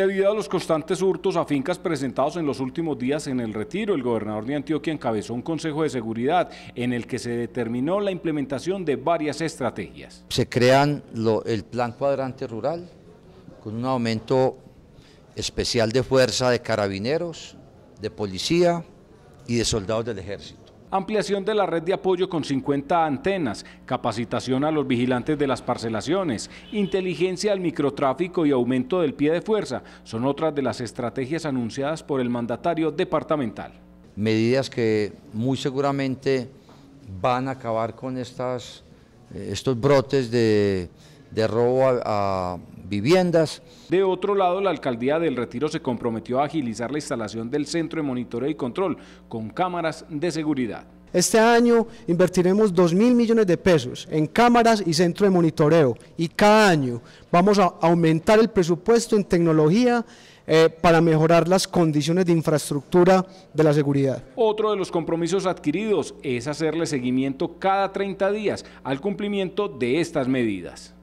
Debido a los constantes hurtos a fincas presentados en los últimos días en el retiro, el gobernador de Antioquia encabezó un consejo de seguridad en el que se determinó la implementación de varias estrategias. Se crean el plan cuadrante rural con un aumento especial de fuerza de carabineros, de policía y de soldados del ejército ampliación de la red de apoyo con 50 antenas, capacitación a los vigilantes de las parcelaciones, inteligencia al microtráfico y aumento del pie de fuerza son otras de las estrategias anunciadas por el mandatario departamental. Medidas que muy seguramente van a acabar con estas, eh, estos brotes de, robo a viviendas. De otro lado, la alcaldía del Retiro se comprometió a agilizar la instalación del centro de monitoreo y control con cámaras de seguridad. Este año invertiremos 2 mil millones de pesos en cámaras y centro de monitoreo y cada año vamos a aumentar el presupuesto en tecnología eh, para mejorar las condiciones de infraestructura de la seguridad. Otro de los compromisos adquiridos es hacerle seguimiento cada 30 días al cumplimiento de estas medidas.